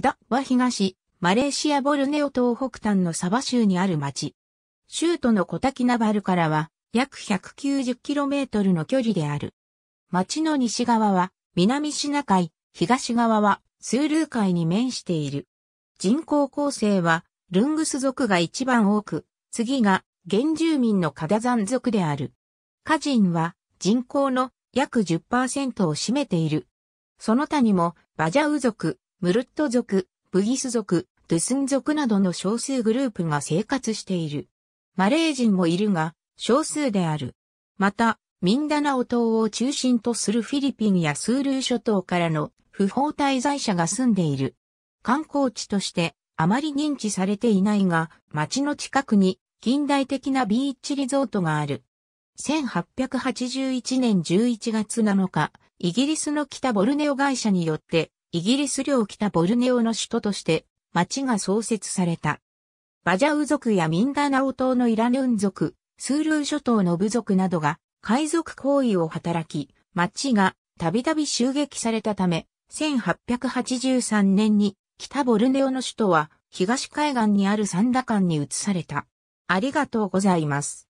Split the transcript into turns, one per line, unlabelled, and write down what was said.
ダは東、マレーシアボルネオ東北端のサバ州にある町。州都のコタキナバルからは約 190km の距離である。町の西側は南シナ海、東側はスールー海に面している。人口構成はルングス族が一番多く、次が原住民のカダザン族である。カジンは人口の約10%を占めている。その他にもバジャウ族、ムルット族、ブギス族、ドゥスン族などの少数グループが生活している。マレー人もいるが、少数である。また、ミンダナオ島を中心とするフィリピンやスールー諸島からの不法滞在者が住んでいる。観光地としてあまり認知されていないが、町の近くに近代的なビーチリゾートがある。1881年11月7日、イギリスの北ボルネオ会社によってイギリス領北ボルネオの首都として町が創設された。バジャウ族やミンダナオ島のイラヌン族、スールー諸島の部族などが海賊行為を働き、町がたびたび襲撃されたため、1883年に北ボルネオの首都は東海岸にあるサンダ間に移された。あ
りがとうございます。